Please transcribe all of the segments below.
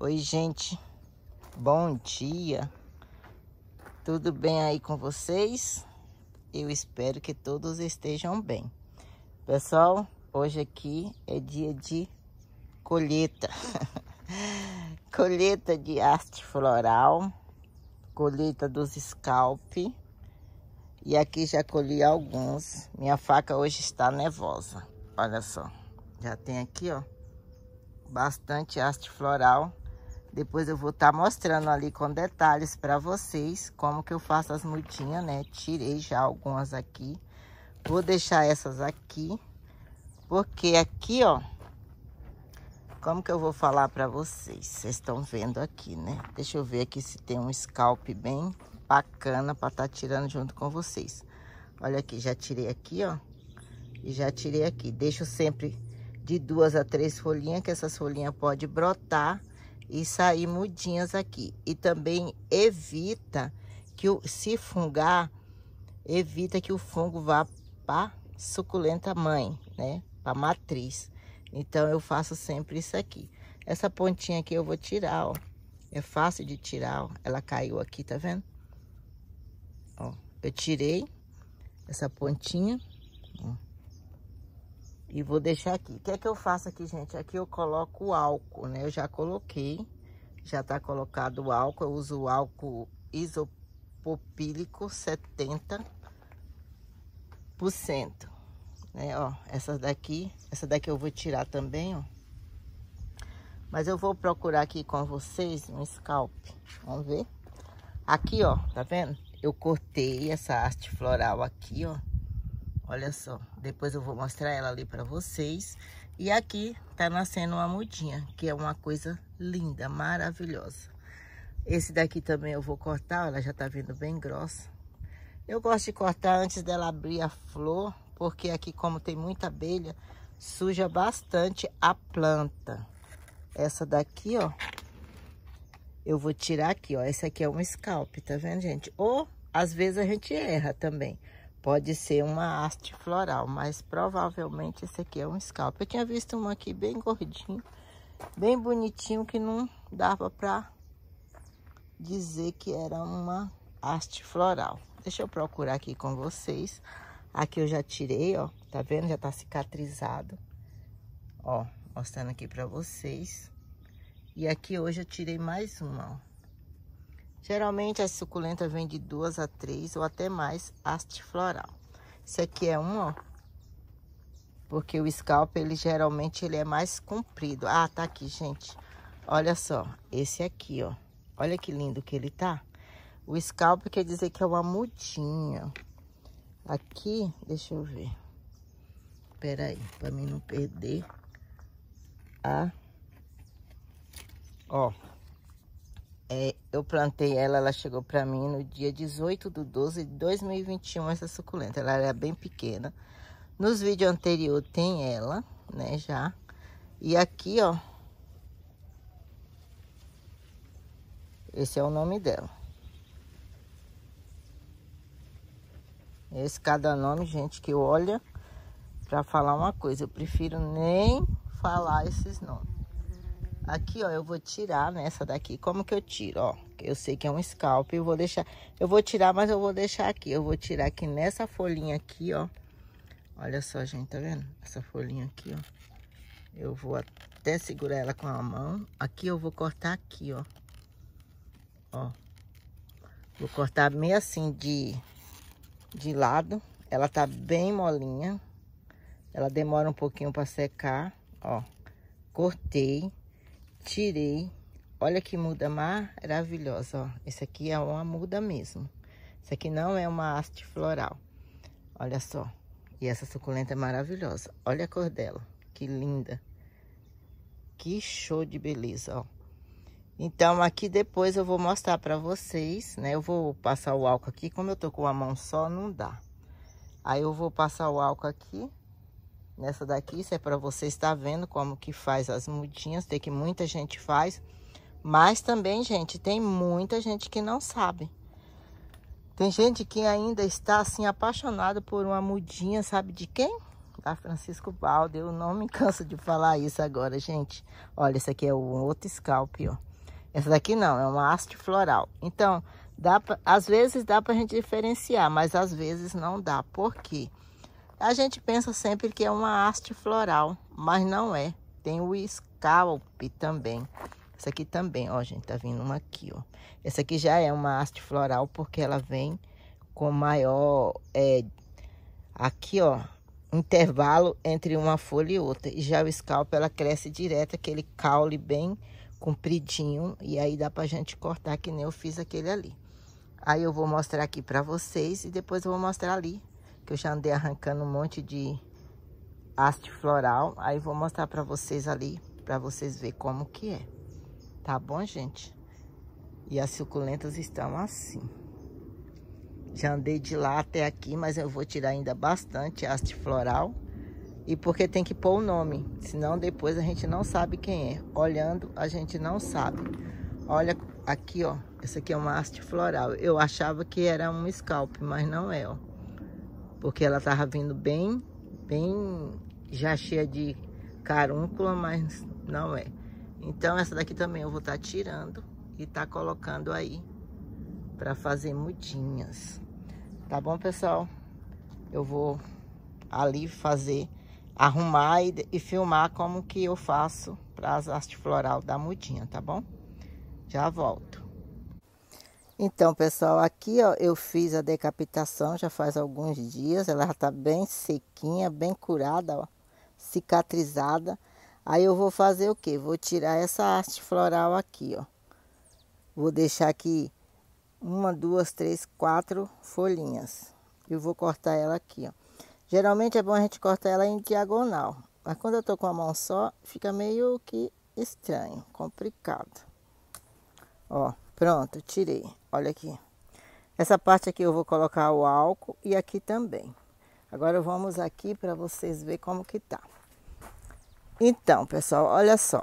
Oi, gente. Bom dia. Tudo bem aí com vocês? Eu espero que todos estejam bem. Pessoal, hoje aqui é dia de colheita. colheita de arte floral, colheita dos scalp. E aqui já colhi alguns. Minha faca hoje está nervosa. Olha só. Já tem aqui, ó, bastante haste floral depois eu vou estar tá mostrando ali com detalhes para vocês como que eu faço as murtinhas, né? Tirei já algumas aqui. Vou deixar essas aqui. Porque aqui, ó, como que eu vou falar para vocês? Vocês estão vendo aqui, né? Deixa eu ver aqui se tem um scalp bem bacana para estar tá tirando junto com vocês. Olha aqui, já tirei aqui, ó. E já tirei aqui. Deixo sempre de duas a três folhinhas, que essas folhinhas pode brotar e sair mudinhas aqui. E também evita que o, se fungar, evita que o fungo vá para suculenta mãe, né? Para matriz. Então eu faço sempre isso aqui. Essa pontinha aqui eu vou tirar, ó. É fácil de tirar, ó. Ela caiu aqui, tá vendo? Ó, eu tirei essa pontinha, ó. E vou deixar aqui. O que é que eu faço aqui, gente? Aqui eu coloco o álcool, né? Eu já coloquei. Já tá colocado o álcool. Eu uso o álcool isopropílico 70%. Né? Ó, essa daqui. Essa daqui eu vou tirar também, ó. Mas eu vou procurar aqui com vocês um scalp. Vamos ver? Aqui, ó. Tá vendo? Eu cortei essa arte floral aqui, ó. Olha só, depois eu vou mostrar ela ali para vocês. E aqui tá nascendo uma mudinha, que é uma coisa linda, maravilhosa. Esse daqui também eu vou cortar, ela já tá vindo bem grossa. Eu gosto de cortar antes dela abrir a flor, porque aqui como tem muita abelha, suja bastante a planta. Essa daqui, ó, eu vou tirar aqui, ó. Essa aqui é um scalp, tá vendo, gente? Ou, às vezes, a gente erra também. Pode ser uma haste floral, mas provavelmente esse aqui é um scalp. Eu tinha visto um aqui bem gordinho, bem bonitinho, que não dava para dizer que era uma haste floral. Deixa eu procurar aqui com vocês. Aqui eu já tirei, ó. Tá vendo? Já tá cicatrizado. Ó, mostrando aqui pra vocês. E aqui hoje eu tirei mais uma, ó. Geralmente as suculentas vêm de duas a três ou até mais haste floral. Isso aqui é um, ó, porque o scalp ele geralmente ele é mais comprido. Ah, tá aqui, gente. Olha só, esse aqui, ó. Olha que lindo que ele tá. O scalp quer dizer que é uma mudinha. Aqui, deixa eu ver. Pera aí, pra mim não perder a... Ó, é, eu plantei ela, ela chegou para mim no dia 18 de 12 de 2021, essa suculenta. Ela era bem pequena. Nos vídeos anteriores tem ela, né, já. E aqui, ó. Esse é o nome dela. Esse cada nome, gente, que olha para falar uma coisa. Eu prefiro nem falar esses nomes. Aqui, ó, eu vou tirar nessa daqui. Como que eu tiro, ó? Eu sei que é um scalp, eu vou deixar... Eu vou tirar, mas eu vou deixar aqui. Eu vou tirar aqui nessa folhinha aqui, ó. Olha só, gente, tá vendo? Essa folhinha aqui, ó. Eu vou até segurar ela com a mão. Aqui eu vou cortar aqui, ó. Ó. Vou cortar meio assim de, de lado. Ela tá bem molinha. Ela demora um pouquinho pra secar, ó. Cortei tirei. Olha que muda maravilhosa, ó. Esse aqui é uma muda mesmo. Isso aqui não é uma haste floral. Olha só. E essa suculenta é maravilhosa. Olha a cor dela. Que linda. Que show de beleza, ó. Então, aqui depois eu vou mostrar para vocês, né? Eu vou passar o álcool aqui. Como eu tô com a mão só, não dá. Aí eu vou passar o álcool aqui Nessa daqui, isso é para você estar vendo como que faz as mudinhas, tem que muita gente faz. Mas também, gente, tem muita gente que não sabe. Tem gente que ainda está, assim, apaixonada por uma mudinha, sabe de quem? Da Francisco Balde. Eu não me canso de falar isso agora, gente. Olha, esse aqui é um outro scalp, ó. Essa daqui não, é uma haste floral. Então, dá pra, às vezes dá para a gente diferenciar, mas às vezes não dá. Por quê? Porque a gente pensa sempre que é uma haste floral, mas não é. Tem o scalp também. Essa aqui também, ó, gente, tá vindo uma aqui, ó. Essa aqui já é uma haste floral porque ela vem com maior, é, aqui, ó, intervalo entre uma folha e outra. E já o scalp, ela cresce direto, aquele caule bem compridinho. E aí dá pra gente cortar que nem eu fiz aquele ali. Aí eu vou mostrar aqui pra vocês e depois eu vou mostrar ali que eu já andei arrancando um monte de haste floral. Aí vou mostrar para vocês ali, para vocês ver como que é. Tá bom, gente? E as suculentas estão assim. Já andei de lá até aqui, mas eu vou tirar ainda bastante haste floral. E porque tem que pôr o nome, senão depois a gente não sabe quem é. Olhando, a gente não sabe. Olha aqui, ó. Essa aqui é uma haste floral. Eu achava que era um scalp, mas não é, ó porque ela estava vindo bem, bem já cheia de carúncula, mas não é. Então essa daqui também eu vou estar tá tirando e tá colocando aí para fazer mudinhas. Tá bom, pessoal? Eu vou ali fazer, arrumar e, e filmar como que eu faço para as hastes floral da mudinha, tá bom? Já volto. Então, pessoal, aqui ó, eu fiz a decapitação já faz alguns dias. Ela já está bem sequinha, bem curada, ó, cicatrizada. Aí eu vou fazer o que? Vou tirar essa haste floral aqui, ó. Vou deixar aqui uma, duas, três, quatro folhinhas. Eu vou cortar ela aqui, ó. Geralmente é bom a gente cortar ela em diagonal. Mas quando eu tô com a mão só, fica meio que estranho, complicado. Ó, Pronto, tirei. Olha aqui. Essa parte aqui eu vou colocar o álcool e aqui também. Agora vamos aqui para vocês verem como que tá. Então, pessoal, olha só.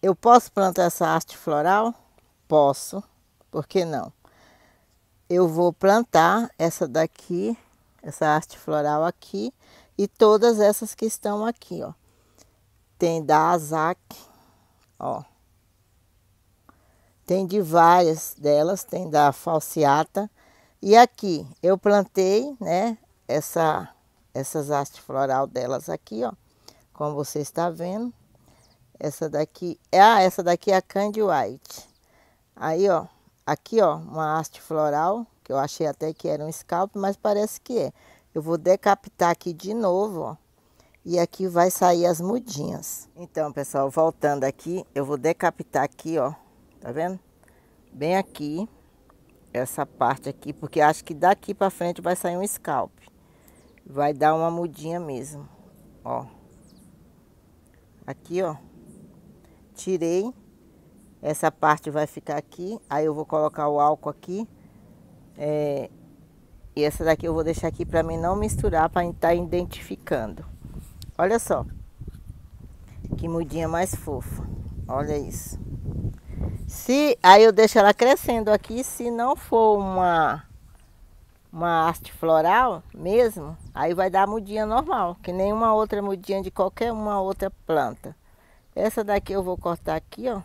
Eu posso plantar essa arte floral? Posso. Por que não? Eu vou plantar essa daqui, essa arte floral aqui e todas essas que estão aqui, ó. Tem da Azak, ó. Tem de várias delas, tem da falciata. E aqui eu plantei, né, essa, essas hastes floral delas aqui, ó. Como você está vendo. Essa daqui, ah, essa daqui é a Candy White. Aí, ó, aqui, ó, uma haste floral, que eu achei até que era um scalp, mas parece que é. Eu vou decapitar aqui de novo, ó. E aqui vai sair as mudinhas. Então, pessoal, voltando aqui, eu vou decapitar aqui, ó, Tá vendo? Bem aqui, essa parte aqui, porque acho que daqui pra frente vai sair um scalp. Vai dar uma mudinha mesmo, ó. Aqui, ó. Tirei. Essa parte vai ficar aqui. Aí eu vou colocar o álcool aqui. É, e essa daqui eu vou deixar aqui para mim não misturar, para estar tá identificando. Olha só. Que mudinha mais fofa. Olha isso. Se, aí eu deixo ela crescendo aqui, se não for uma, uma haste floral mesmo, aí vai dar mudinha normal, que nenhuma outra mudinha de qualquer uma outra planta. Essa daqui eu vou cortar aqui, ó.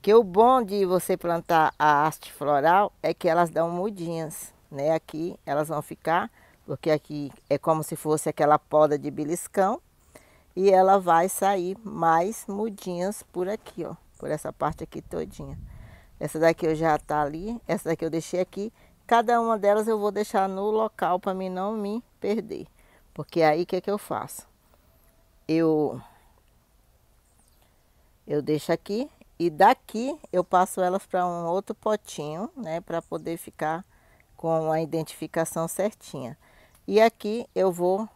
Que o bom de você plantar a haste floral é que elas dão mudinhas, né? Aqui elas vão ficar, porque aqui é como se fosse aquela poda de beliscão. E ela vai sair mais mudinhas por aqui, ó por essa parte aqui todinha. Essa daqui eu já tá ali, essa daqui eu deixei aqui. Cada uma delas eu vou deixar no local para mim não me perder. Porque é aí o que é que eu faço? Eu eu deixo aqui e daqui eu passo elas para um outro potinho, né, para poder ficar com a identificação certinha. E aqui eu vou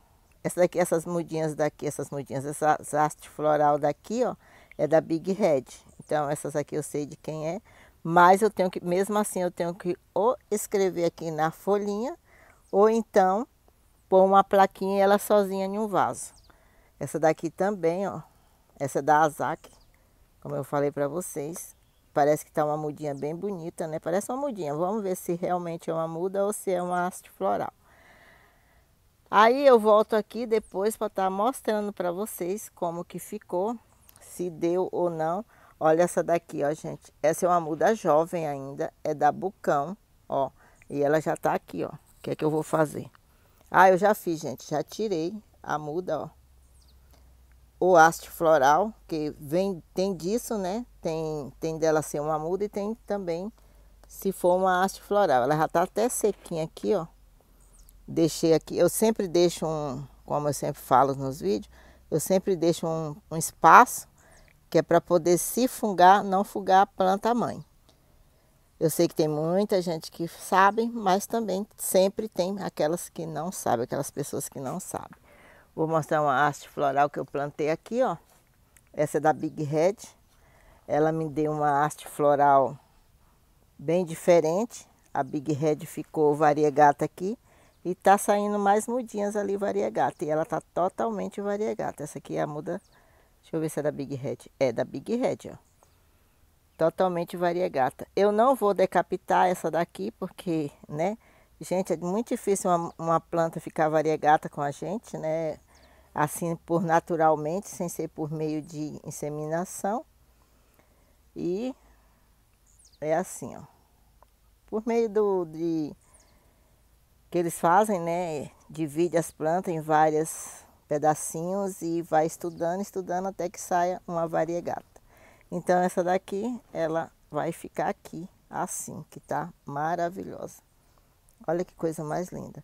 essa daqui, essas mudinhas daqui, essas mudinhas, essa haste floral daqui, ó, é da Big Red. Então, essas aqui eu sei de quem é. Mas eu tenho que, mesmo assim, eu tenho que ou escrever aqui na folhinha, ou então pôr uma plaquinha ela sozinha em um vaso. Essa daqui também, ó. Essa é da Azak, como eu falei para vocês. Parece que tá uma mudinha bem bonita, né? Parece uma mudinha. Vamos ver se realmente é uma muda ou se é uma haste floral. Aí eu volto aqui depois para estar tá mostrando para vocês como que ficou, se deu ou não Olha essa daqui, ó, gente. Essa é uma muda jovem ainda, é da Bucão, ó. E ela já tá aqui, ó. O que é que eu vou fazer? Ah, eu já fiz, gente. Já tirei a muda, ó. O haste floral, que vem, tem disso, né? Tem, tem dela ser uma muda e tem também se for uma haste floral. Ela já tá até sequinha aqui, ó. Deixei aqui. Eu sempre deixo um, como eu sempre falo nos vídeos, eu sempre deixo um, um espaço que é para poder se fungar, não fugar a planta mãe. Eu sei que tem muita gente que sabe, mas também sempre tem aquelas que não sabem, aquelas pessoas que não sabem. Vou mostrar uma haste floral que eu plantei aqui, ó. Essa é da Big Red. Ela me deu uma haste floral bem diferente. A Big Red ficou variegata aqui e tá saindo mais mudinhas ali variegata. E ela tá totalmente variegata. Essa aqui é a muda Deixa eu ver se é da Big Red. É da Big Red, ó. Totalmente variegata. Eu não vou decapitar essa daqui, porque, né? Gente, é muito difícil uma, uma planta ficar variegata com a gente, né? Assim, por naturalmente, sem ser por meio de inseminação. E é assim, ó. Por meio do, de que eles fazem, né? Divide as plantas em várias pedacinhos e vai estudando, estudando até que saia uma variegata. Então essa daqui, ela vai ficar aqui assim, que tá maravilhosa. Olha que coisa mais linda.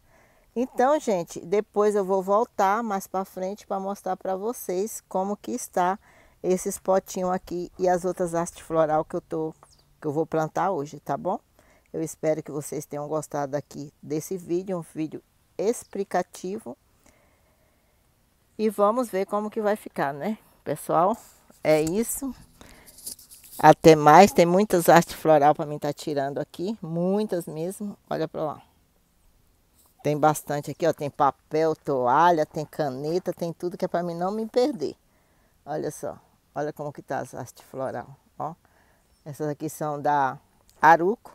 Então, gente, depois eu vou voltar mais para frente para mostrar para vocês como que está esses potinhos aqui e as outras hastes floral que eu tô que eu vou plantar hoje, tá bom? Eu espero que vocês tenham gostado aqui desse vídeo, um vídeo explicativo e vamos ver como que vai ficar, né? Pessoal, é isso. Até mais. Tem muitas artes floral para mim estar tá tirando aqui. Muitas mesmo. Olha para lá. Tem bastante aqui, ó. Tem papel, toalha, tem caneta, tem tudo que é para mim não me perder. Olha só. Olha como que tá as artes floral, ó. Essas aqui são da Aruco.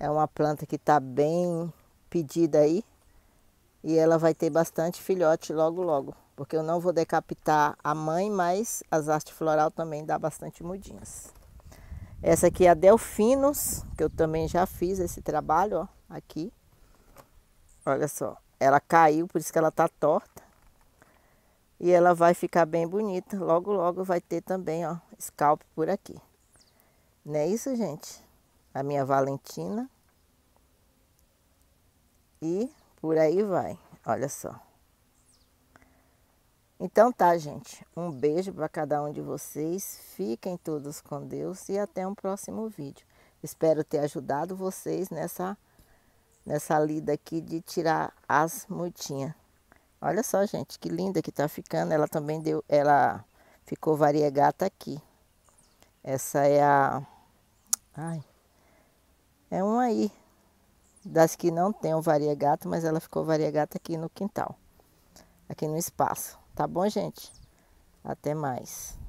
É uma planta que tá bem pedida aí. E ela vai ter bastante filhote logo, logo porque eu não vou decapitar a mãe, mas as artes floral também dá bastante mudinhas. Essa aqui é a Delfinos, que eu também já fiz esse trabalho, ó, aqui. Olha só, ela caiu, por isso que ela tá torta. E ela vai ficar bem bonita. Logo, logo vai ter também, ó, scalp por aqui. Não é isso, gente? A minha Valentina. E por aí vai, olha só. Então tá, gente. Um beijo para cada um de vocês. Fiquem todos com Deus e até um próximo vídeo. Espero ter ajudado vocês nessa nessa lida aqui de tirar as mutinhas. Olha só, gente, que linda que tá ficando. Ela também deu, ela ficou variegata aqui. Essa é a ai. É uma aí das que não tem o variegato, mas ela ficou variegata aqui no quintal. Aqui no espaço. Tá bom, gente? Até mais.